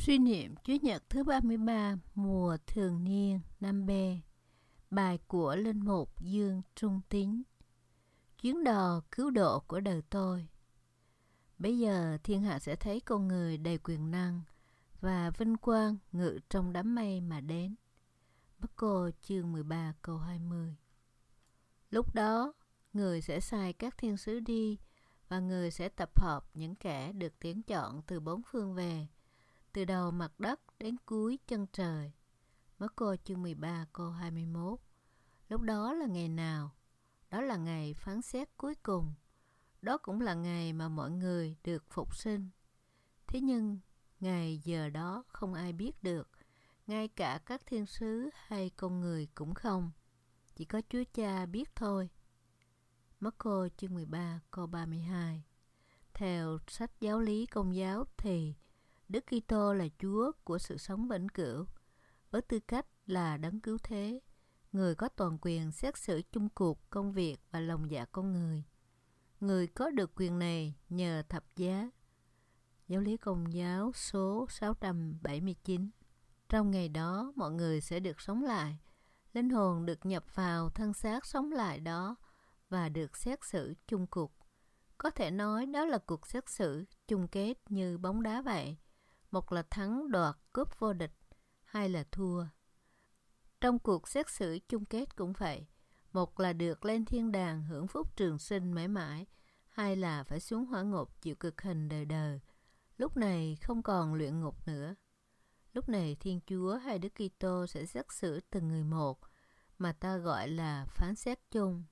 Suy niệm Chúa Nhật thứ 33 mùa thường niên năm B Bài của Linh Mục Dương Trung Tín Chuyến đò cứu độ của đời tôi Bây giờ thiên hạ sẽ thấy con người đầy quyền năng và vinh quang ngự trong đám mây mà đến. Bất cô chương 13 câu 20 Lúc đó, người sẽ sai các thiên sứ đi và người sẽ tập hợp những kẻ được tiến chọn từ bốn phương về – từ đầu mặt đất đến cuối chân trời. Mất cô chương 13 cô 21. Lúc đó là ngày nào? Đó là ngày phán xét cuối cùng. Đó cũng là ngày mà mọi người được phục sinh. Thế nhưng, ngày giờ đó không ai biết được. Ngay cả các thiên sứ hay con người cũng không. Chỉ có Chúa Cha biết thôi. Mất cô chương 13 câu 32 Theo sách giáo lý công giáo thì Đức Kitô là Chúa của sự sống vĩnh cửu. Với tư cách là đấng cứu thế, người có toàn quyền xét xử chung cuộc công việc và lòng dạ con người. Người có được quyền này nhờ thập giá. Giáo lý Công giáo số 679 Trong ngày đó, mọi người sẽ được sống lại. Linh hồn được nhập vào thân xác sống lại đó và được xét xử chung cuộc. Có thể nói đó là cuộc xét xử chung kết như bóng đá vậy. Một là thắng đoạt cúp vô địch, hai là thua. Trong cuộc xét xử chung kết cũng vậy. Một là được lên thiên đàng hưởng phúc trường sinh mãi mãi, hai là phải xuống hỏa ngục chịu cực hình đời đời. Lúc này không còn luyện ngục nữa. Lúc này Thiên Chúa hay Đức Kitô sẽ xét xử từng người một, mà ta gọi là phán xét chung.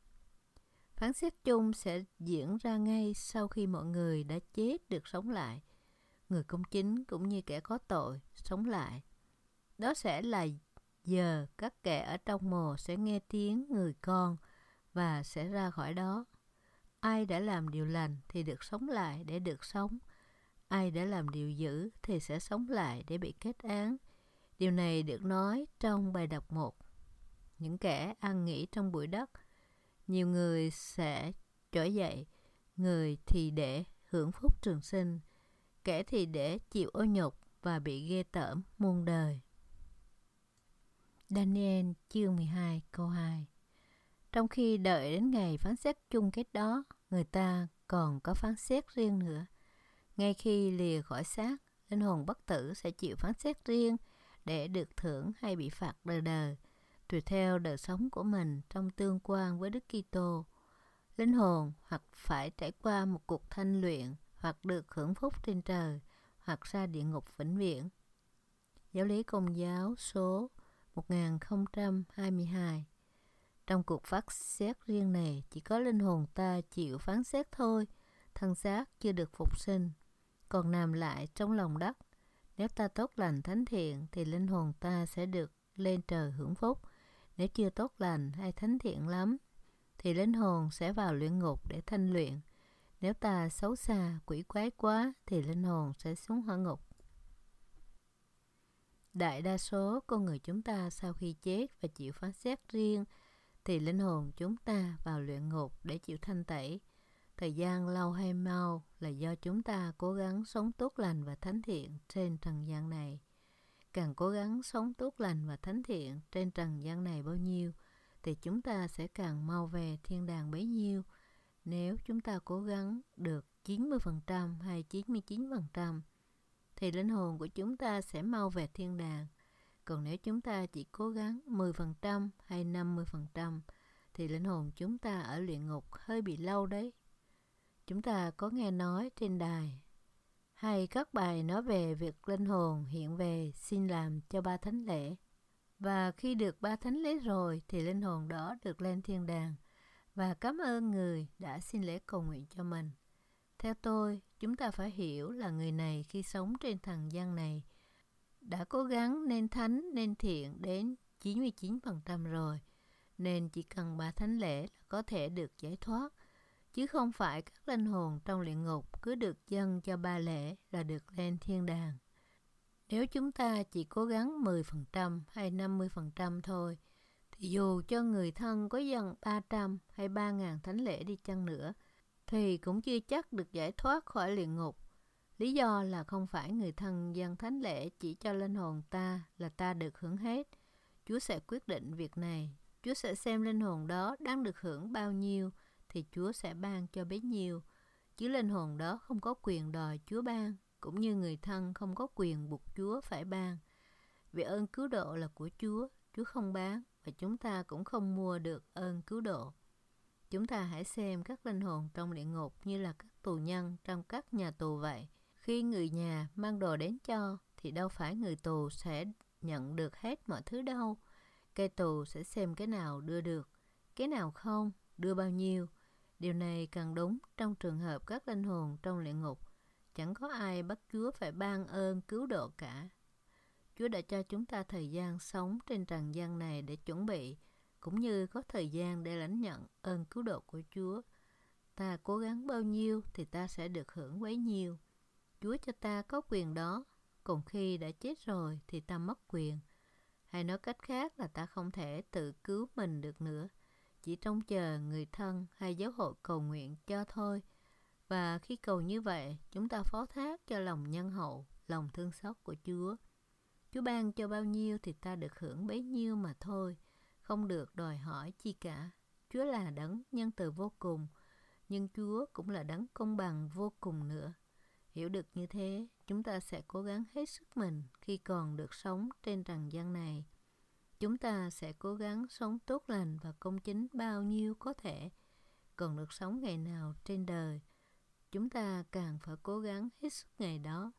Phán xét chung sẽ diễn ra ngay sau khi mọi người đã chết được sống lại người công chính cũng như kẻ có tội sống lại. Đó sẽ là giờ các kẻ ở trong mồ sẽ nghe tiếng người con và sẽ ra khỏi đó. Ai đã làm điều lành thì được sống lại để được sống. Ai đã làm điều dữ thì sẽ sống lại để bị kết án. Điều này được nói trong bài đọc 1. Những kẻ ăn nghỉ trong bụi đất, nhiều người sẽ trỗi dậy, người thì để hưởng phúc trường sinh, kẻ thì để chịu ô nhục và bị ghê tởm muôn đời. Daniel chương 12 câu 2 Trong khi đợi đến ngày phán xét chung kết đó, người ta còn có phán xét riêng nữa. Ngay khi lìa khỏi xác, linh hồn bất tử sẽ chịu phán xét riêng để được thưởng hay bị phạt đời đời, tùy theo đời sống của mình trong tương quan với Đức Kitô. Linh hồn hoặc phải trải qua một cuộc thanh luyện hoặc được hưởng phúc trên trời, hoặc ra địa ngục vĩnh viễn. Giáo lý Công giáo số 1022 Trong cuộc phát xét riêng này, chỉ có linh hồn ta chịu phán xét thôi, thân xác chưa được phục sinh, còn nằm lại trong lòng đất. Nếu ta tốt lành thánh thiện thì linh hồn ta sẽ được lên trời hưởng phúc. Nếu chưa tốt lành hay thánh thiện lắm thì linh hồn sẽ vào luyện ngục để thanh luyện. Nếu ta xấu xa, quỷ quái quá thì linh hồn sẽ xuống hỏa ngục. Đại đa số con người chúng ta sau khi chết và chịu phán xét riêng thì linh hồn chúng ta vào luyện ngục để chịu thanh tẩy. Thời gian lâu hay mau là do chúng ta cố gắng sống tốt lành và thánh thiện trên trần gian này. Càng cố gắng sống tốt lành và thánh thiện trên trần gian này bao nhiêu thì chúng ta sẽ càng mau về thiên đàng bấy nhiêu – nếu chúng ta cố gắng được 90% hay 99% thì linh hồn của chúng ta sẽ mau về thiên đàng. Còn nếu chúng ta chỉ cố gắng 10% hay 50% thì linh hồn chúng ta ở luyện ngục hơi bị lâu đấy. Chúng ta có nghe nói trên đài hay các bài nói về việc linh hồn hiện về xin làm cho ba thánh lễ. Và khi được ba thánh lễ rồi thì linh hồn đó được lên thiên đàng – và cảm ơn người đã xin lễ cầu nguyện cho mình. Theo tôi, chúng ta phải hiểu là người này khi sống trên thần gian này đã cố gắng nên thánh nên thiện đến 99% rồi, nên chỉ cần ba thánh lễ là có thể được giải thoát, chứ không phải các linh hồn trong luyện ngục cứ được dâng cho ba lễ là được lên thiên đàng. Nếu chúng ta chỉ cố gắng 10% hay 50% thôi, thì dù cho người thân có dâng 300 hay 3.000 thánh lễ đi chăng nữa, thì cũng chưa chắc được giải thoát khỏi luyện ngục. Lý do là không phải người thân dân thánh lễ chỉ cho linh hồn ta là ta được hưởng hết. Chúa sẽ quyết định việc này. Chúa sẽ xem linh hồn đó đang được hưởng bao nhiêu thì Chúa sẽ ban cho bấy nhiêu. Chứ linh hồn đó không có quyền đòi Chúa ban, cũng như người thân không có quyền buộc Chúa phải ban. Vì ơn cứu độ là của Chúa, Chúa không bán, và chúng ta cũng không mua được ơn cứu độ. Chúng ta hãy xem các linh hồn trong địa ngục như là các tù nhân trong các nhà tù vậy. Khi người nhà mang đồ đến cho thì đâu phải người tù sẽ nhận được hết mọi thứ đâu. Cây tù sẽ xem cái nào đưa được, cái nào không, đưa bao nhiêu. Điều này càng đúng trong trường hợp các linh hồn trong địa ngục. Chẳng có ai bắt Chúa phải ban ơn cứu độ cả. Chúa đã cho chúng ta thời gian sống trên trần gian này để chuẩn bị, cũng như có thời gian để lãnh nhận ơn cứu độ của Chúa. Ta cố gắng bao nhiêu thì ta sẽ được hưởng bấy nhiêu. Chúa cho ta có quyền đó, còn khi đã chết rồi thì ta mất quyền. Hay nói cách khác là ta không thể tự cứu mình được nữa, chỉ trông chờ người thân hay giáo hội cầu nguyện cho thôi. Và khi cầu như vậy, chúng ta phó thác cho lòng nhân hậu, lòng thương xót của Chúa. Chúa ban cho bao nhiêu thì ta được hưởng bấy nhiêu mà thôi, không được đòi hỏi chi cả. Chúa là đấng nhân từ vô cùng, nhưng Chúa cũng là đấng công bằng vô cùng nữa. Hiểu được như thế, chúng ta sẽ cố gắng hết sức mình khi còn được sống trên trần gian này. Chúng ta sẽ cố gắng sống tốt lành và công chính bao nhiêu có thể, còn được sống ngày nào trên đời. Chúng ta càng phải cố gắng hết sức ngày đó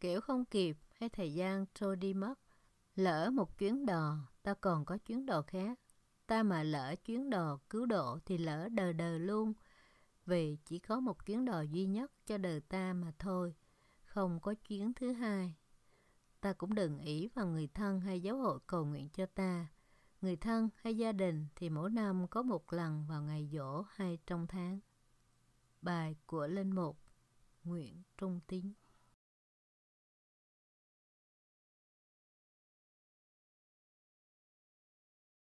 kiểu không kịp hay thời gian trôi đi mất. Lỡ một chuyến đò, ta còn có chuyến đò khác. Ta mà lỡ chuyến đò cứu độ thì lỡ đờ đờ luôn. Vì chỉ có một chuyến đò duy nhất cho đời ta mà thôi, không có chuyến thứ hai. Ta cũng đừng ý vào người thân hay giáo hội cầu nguyện cho ta. Người thân hay gia đình thì mỗi năm có một lần vào ngày dỗ hay trong tháng. Bài của Linh Mục Nguyễn Trung Tính